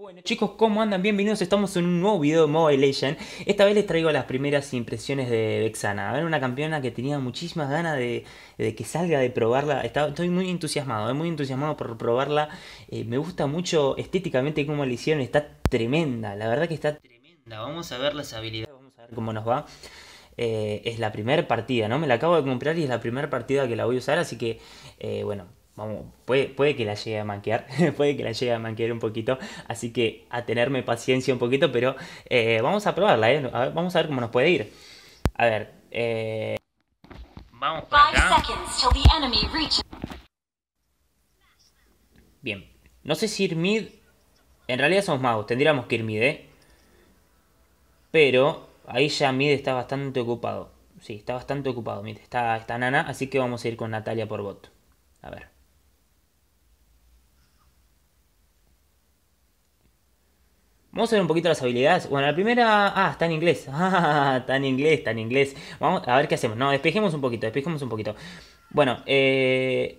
Bueno chicos, ¿cómo andan? Bienvenidos, estamos en un nuevo video de Mobile Legends Esta vez les traigo las primeras impresiones de Vexana A ver, una campeona que tenía muchísimas ganas de, que salga, de probarla Estoy muy entusiasmado, eh, muy entusiasmado por probarla eh, Me gusta mucho estéticamente cómo la hicieron, está tremenda La verdad que está tremenda, vamos a ver las habilidades, vamos a ver cómo nos va eh, es la primera partida, ¿no? Me la acabo de comprar y es la primera partida que la voy a usar, así que, bueno, puede, que la llegue a manquear, puede que la llegue a manquear un poquito, así que a tenerme paciencia un poquito, pero eh, vamos a probarla, eh, vamos a ver cómo nos puede ir. A ver, eh, vamos para Bien, no sé si ir mid, en realidad somos magos, tendríamos que ir mid, Pero ahí ya mid está bastante ocupado. Sí, está bastante ocupado, mid, está, está nana, así que vamos a ir con Natalia por bot. A ver. Vamos a ver un poquito las habilidades. Bueno, la primera... Ah, está en inglés. Ah, está en inglés, está en inglés. Vamos a ver qué hacemos. No, despejemos un poquito, despejemos un poquito. Bueno, eh,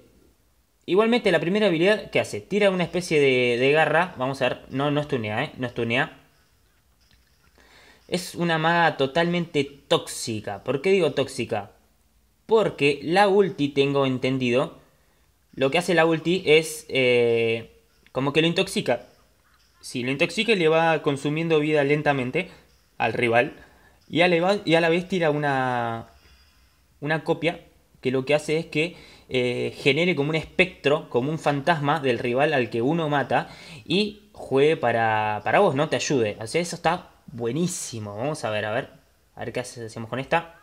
Igualmente la primera habilidad ¿qué hace, tira una especie de, garra, vamos a ver, no, no es tunea, ¿eh? no es tunea. Es una maga totalmente tóxica. ¿Por qué digo tóxica? Porque la ulti, tengo entendido, lo que hace la ulti es eh, como que lo intoxica si lo intoxica y le va consumiendo vida lentamente al rival. Y a la, vez tira una, una copia que lo que hace es que eh, genere como un espectro, como un fantasma del rival al que uno mata y juegue para, para vos, ¿no? Te ayude. O sea, eso está buenísimo. Vamos a ver, a ver. A ver qué hacemos con esta.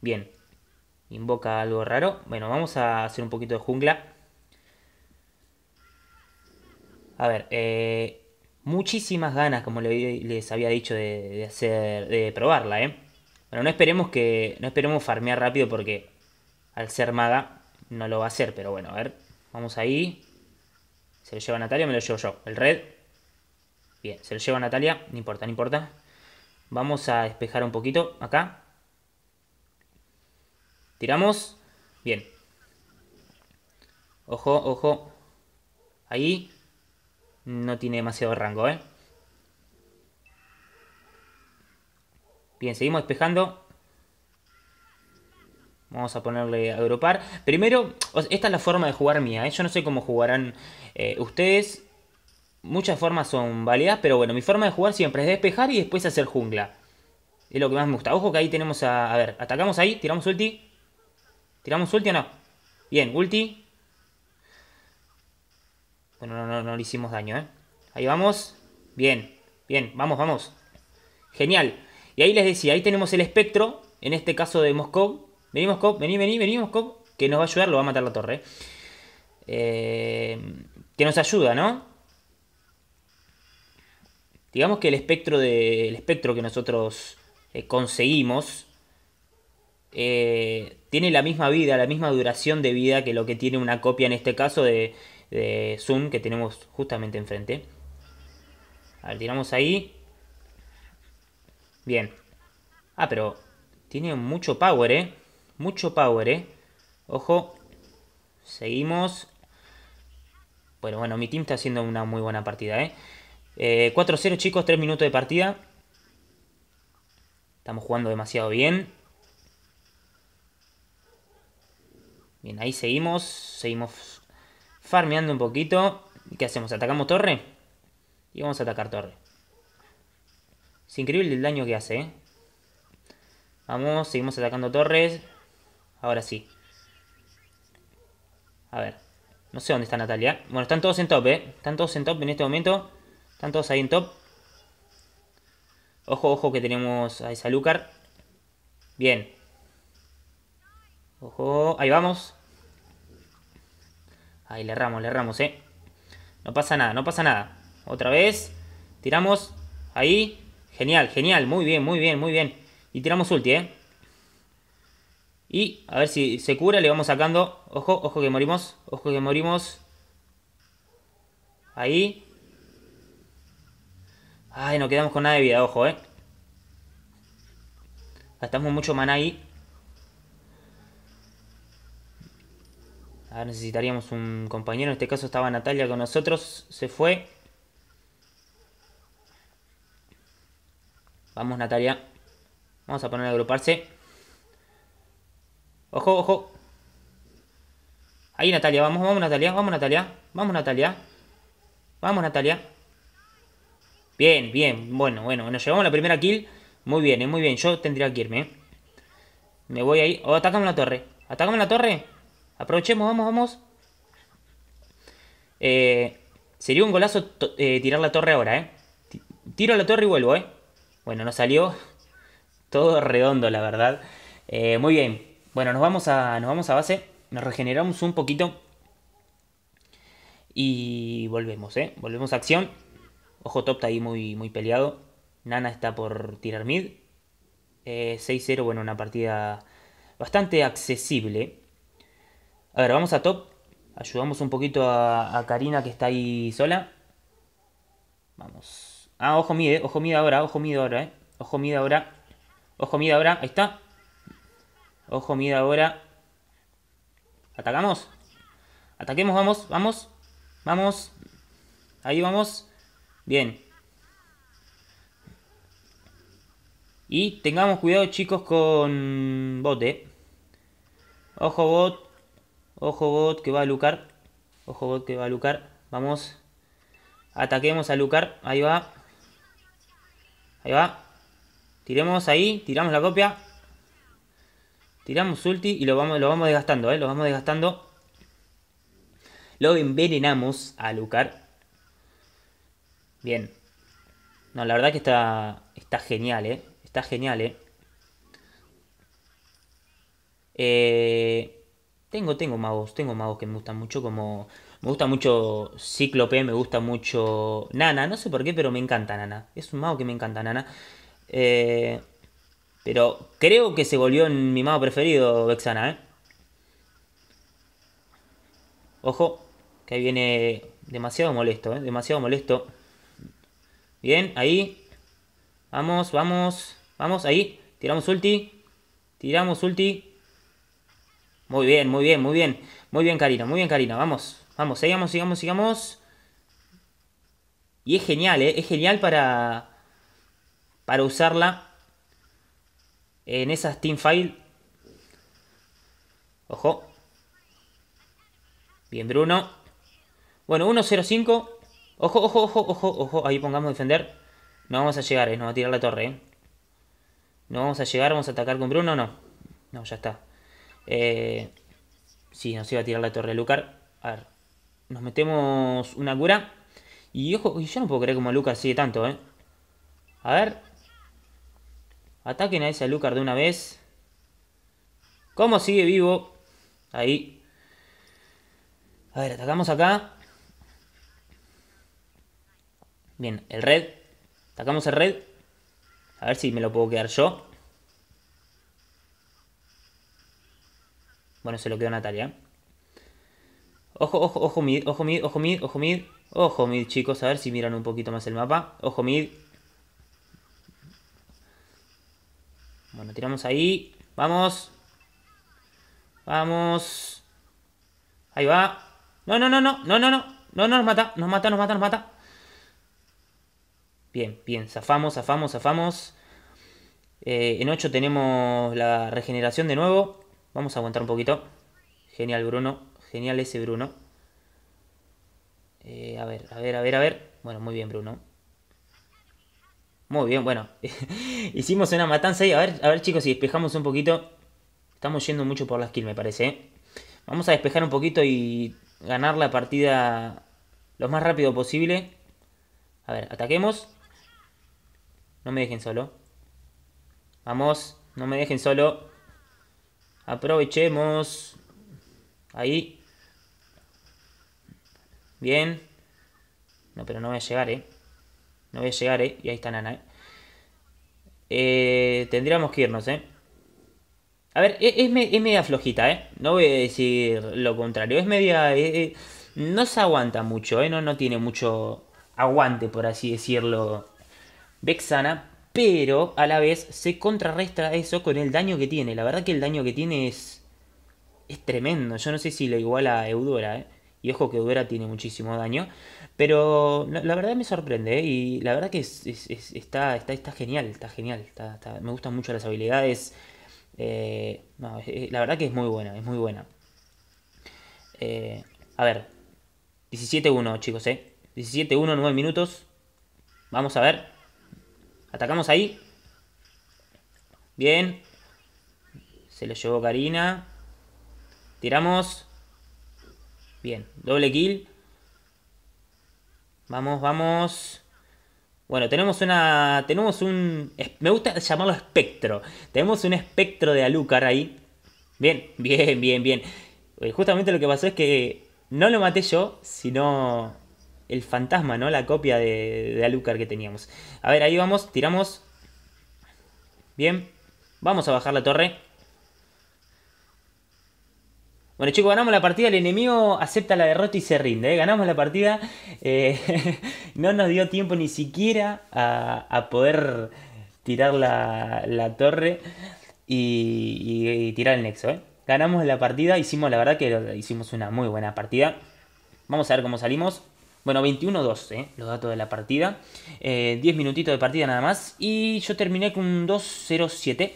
Bien. Invoca algo raro. Bueno, vamos a hacer un poquito de jungla. A ver, eh, muchísimas ganas, como les había dicho, de, hacer, de probarla, ¿eh? Bueno, no esperemos que, no esperemos farmear rápido porque al ser maga no lo va a hacer, pero bueno, a ver, vamos ahí. Se lo lleva Natalia, me lo llevo yo. El red. Bien, se lo lleva Natalia, no importa, no importa. Vamos a despejar un poquito acá. Tiramos. Bien. Ojo, ojo. Ahí no tiene demasiado rango, ¿eh? Bien, seguimos despejando. Vamos a ponerle a agrupar. Primero, esta es la forma de jugar mía. ¿eh? Yo no sé cómo jugarán eh, ustedes. Muchas formas son válidas, pero bueno, mi forma de jugar siempre es despejar y después hacer jungla. Es lo que más me gusta. Ojo que ahí tenemos a... A ver, atacamos ahí, tiramos ulti. ¿Tiramos ulti o no? Bien, ulti. Bueno, no, no, no le hicimos daño, ¿eh? Ahí vamos. Bien, bien, vamos, vamos. Genial. Y ahí les decía, ahí tenemos el espectro, en este caso de Moscov. Vení, Moscov, vení, vení, vení, Moscov, que nos va a ayudar, lo va a matar la torre. Eh, que nos ayuda, ¿no? Digamos que el espectro, de, espectro que nosotros eh, conseguimos eh, tiene la misma vida, la misma duración de vida que lo que tiene una copia en este caso de, de Zoom que tenemos justamente enfrente. A ver, tiramos ahí. Bien. Ah, pero tiene mucho power, ¿eh? Mucho power, ¿eh? Ojo. Seguimos. Bueno, bueno, mi team está haciendo una muy buena partida, ¿eh? eh 4 0 chicos, 3 minutos de partida. Estamos jugando demasiado bien. Bien, ahí seguimos. Seguimos Farmeando un poquito. ¿Qué hacemos? ¿Atacamos torre? Y vamos a atacar torre. Es increíble el daño que hace, ¿eh? Vamos, seguimos atacando torres. Ahora sí. A ver. No sé dónde está Natalia. Bueno, están todos en top, ¿eh? Están todos en top en este momento. Están todos ahí en top. Ojo, ojo que tenemos a esa Lucar. Bien. Ojo. Ahí vamos. Ahí le erramos, le erramos, ¿eh? No pasa nada, no pasa nada. Otra vez. Tiramos. Ahí. Genial, genial. Muy bien, muy bien, muy bien. Y tiramos ulti, ¿eh? Y a ver si se cura. Le vamos sacando. Ojo, ojo que morimos. Ojo que morimos. Ahí. Ay, no quedamos con nada de vida, ojo, ¿eh? Gastamos mucho maná ahí. Ahora necesitaríamos un compañero. En este caso estaba Natalia con nosotros. Se fue. Vamos, Natalia. Vamos a poner a agruparse. Ojo, ojo. Ahí, Natalia. Vamos, vamos, Natalia. Vamos, Natalia. Vamos, Natalia. Vamos, Natalia. Bien, bien. Bueno, bueno. Nos llevamos la primera kill. Muy bien, eh, muy bien. Yo tendría que irme. Eh. Me voy ahí. Oh, atacame la torre. Atacame la torre. Aprovechemos, vamos, vamos. Eh, sería un golazo eh, tirar la torre ahora, ¿eh? tiro la torre y vuelvo, ¿eh? Bueno, no salió. Todo redondo, la verdad. Eh, muy bien. Bueno, nos vamos, a, nos vamos a base. Nos regeneramos un poquito. Y volvemos, ¿eh? Volvemos a acción. Ojo, Top está ahí muy, muy peleado. Nana está por tirar mid. 6-0, bueno, una partida bastante accesible. A ver, vamos a top. Ayudamos un poquito a, Karina que está ahí sola. Vamos. Ah, ojo mide, ojo mide ahora, ojo mide ahora, eh. Ojo mide ahora. Ojo mide ahora, ahí está. Ojo mide ahora. ¿Atacamos? Ataquemos, vamos, vamos. Vamos. Ahí vamos. Bien. Y tengamos cuidado chicos con bote. eh. Ojo bot. Ojo bot que va a Lucar. Ojo bot que va a Lucar. Vamos. Ataquemos a Lucar. Ahí va. Ahí va. Tiremos ahí. Tiramos la copia. Tiramos ulti y lo vamos, lo vamos desgastando, ¿eh? Lo vamos desgastando. Lo envenenamos a Lucar. Bien. No, la verdad que está, está genial, ¿eh? Está genial, ¿eh? Eh... Tengo, tengo magos, tengo magos que me gustan mucho, como me gusta mucho Cíclope, me gusta mucho Nana, no sé por qué, pero me encanta Nana. Es un mago que me encanta Nana. Eh, pero creo que se volvió mi mago preferido, Vexana, ¿eh? Ojo, que ahí viene demasiado molesto, ¿eh? Demasiado molesto. Bien, ahí. Vamos, vamos, vamos, ahí. Tiramos ulti. Tiramos ulti. Muy bien, muy bien, muy bien. Muy bien, Karina, muy bien, Karina. Vamos, vamos, sigamos, sigamos, sigamos. Y es genial, ¿eh? Es genial para, para usarla en esas team file. Ojo. Bien, Bruno. Bueno, 1-0-5. Ojo, ojo, ojo, ojo, ojo. Ahí pongamos defender. No vamos a llegar, ¿eh? Nos va a tirar la torre, ¿eh? No vamos a llegar, vamos a atacar con Bruno, no. No, ya está. Eh, sí, nos iba a tirar la torre de Lucar. A ver, nos metemos una cura. Y ojo, yo no puedo creer como Lucar sigue tanto, ¿eh? A ver. Ataquen a ese Lucar de una vez. ¿Cómo sigue vivo? Ahí. A ver, atacamos acá. Bien, el red. Atacamos el red. A ver si me lo puedo quedar yo. Bueno, se lo quedó Natalia. Ojo, ojo, ojo mid, ojo mid, ojo mid, ojo mid. Ojo mid, chicos, a ver si miran un poquito más el mapa. Ojo mid. Bueno, tiramos ahí. Vamos. Vamos. Ahí va. No, no, no, no, no, no, no. No, no, nos mata, nos mata, nos mata, nos mata. Bien, bien, zafamos, zafamos, zafamos. Eh, en 8 tenemos la regeneración de nuevo. Vamos a aguantar un poquito. Genial, Bruno. Genial ese Bruno. Eh, a ver, a ver, a ver, a ver. Bueno, muy bien, Bruno. Muy bien, bueno. Hicimos una matanza ahí. A ver, a ver, chicos, si despejamos un poquito. Estamos yendo mucho por la skill, me parece. ¿eh? Vamos a despejar un poquito y ganar la partida lo más rápido posible. A ver, ataquemos. No me dejen solo. Vamos, no me dejen solo. Aprovechemos. Ahí. Bien. No, pero no voy a llegar, ¿eh? No voy a llegar, ¿eh? Y ahí está Nana, ¿eh? eh tendríamos que irnos, ¿eh? A ver, e-, es, media flojita, ¿eh? No voy a decir lo contrario. Es media... Eh, eh, no se aguanta mucho, ¿eh? No, no tiene mucho aguante, por así decirlo. Vexana pero a la vez se contrarresta eso con el daño que tiene. La verdad que el daño que tiene es, es tremendo. Yo no sé si le iguala a Eudora, ¿eh? y ojo que Eudora tiene muchísimo daño, pero la, verdad me sorprende ¿eh? y la verdad que está, está, genial, está genial, me gustan mucho las habilidades. Eh, la verdad que es muy buena, es muy buena. Eh, a ver, 17-1 chicos, ¿eh? 17-1, 9 minutos. Vamos a ver. Atacamos ahí. Bien. Se lo llevó Karina. Tiramos. Bien. Doble kill. Vamos, vamos. Bueno, tenemos una. Tenemos un. Me gusta llamarlo espectro. Tenemos un espectro de Alucard ahí. Bien, bien, bien, bien. Eh, justamente lo que pasó es que no lo maté yo, sino el fantasma, ¿no? La copia de, Alucar Alucard que teníamos. A ver, ahí vamos, tiramos. Bien. Vamos a bajar la torre. Bueno chicos, ganamos la partida, el enemigo acepta la derrota y se rinde. ¿eh? Ganamos la partida, eh, no nos dio tiempo ni siquiera a, poder tirar la, torre y, tirar el nexo. ¿eh? Ganamos la partida, hicimos la verdad que hicimos una muy buena partida. Vamos a ver cómo salimos. Bueno, 21 12 eh, los datos de la partida. 10 eh, minutitos de partida nada más. Y yo terminé con un 2-0-7.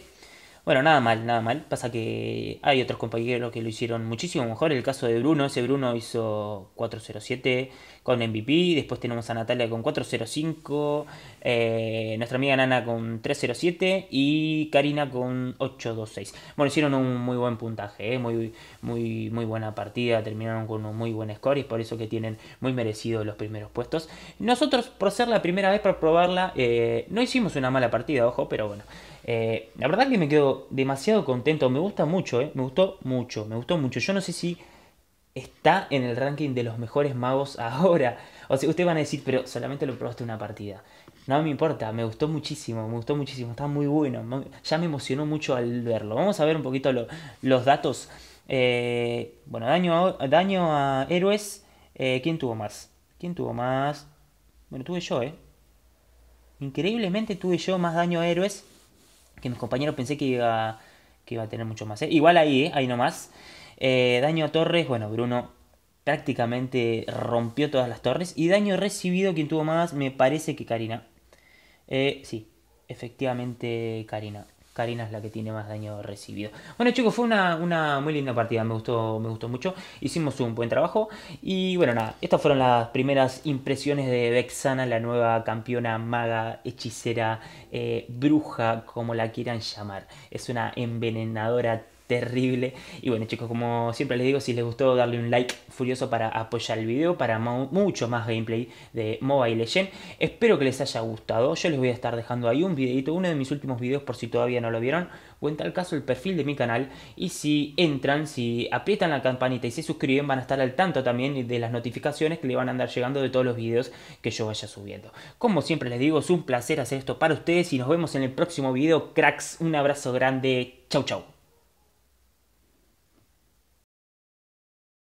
Bueno, nada mal, nada mal. Pasa que hay otros compañeros que lo hicieron muchísimo mejor. El caso de Bruno, ese Bruno hizo 407 con MVP. Después tenemos a Natalia con 405. Eh, nuestra amiga Nana con 307. Y Karina con 826. Bueno, hicieron un muy buen puntaje, eh, muy, muy, muy buena partida. Terminaron con un muy buen score. Y por eso que tienen muy merecido los primeros puestos. Nosotros, por ser la primera vez para probarla, eh, no hicimos una mala partida, ojo, pero bueno. Eh, la verdad que me quedo demasiado contento, me gusta mucho, eh. me gustó mucho, me gustó mucho. Yo no sé si está en el ranking de los mejores magos ahora. O sea, ustedes van a decir, pero solamente lo probaste una partida. No me importa, me gustó muchísimo, me gustó muchísimo, está muy bueno. Ya me emocionó mucho al verlo. Vamos a ver un poquito los datos. Eh, bueno, daño a, daño a héroes. Eh, ¿Quién tuvo más? ¿Quién tuvo más? Bueno, tuve yo, ¿eh? Increíblemente tuve yo más daño a héroes que mis compañeros pensé que iba, que iba a tener mucho más. ¿eh? Igual ahí, ¿eh? ahí no más. Eh, daño a torres, bueno, Bruno prácticamente rompió todas las torres. Y daño recibido, quien tuvo más, me parece que Karina. sí, efectivamente Karina. Karina es la que tiene más daño recibido. Bueno chicos, fue una, una muy linda partida, me gustó, me gustó mucho. Hicimos un buen trabajo. Y bueno, nada, estas fueron las primeras impresiones de Vexana, la nueva campeona, maga, hechicera, eh, bruja, como la quieran llamar. Es una envenenadora terrible. Y bueno chicos, como siempre les digo, si les gustó darle un like furioso para apoyar el video, para mucho más gameplay de Mobile Legends Espero que les haya gustado, yo les voy a estar dejando ahí un videito, uno de mis últimos videos por si todavía no lo vieron, o en tal caso el perfil de mi canal. Y si entran, si aprietan la campanita y se suscriben, van a estar al tanto también de las notificaciones que le van a andar llegando de todos los videos que yo vaya subiendo. Como siempre les digo, es un placer hacer esto para ustedes y nos vemos en el próximo video, cracks. Un abrazo grande, chau chau.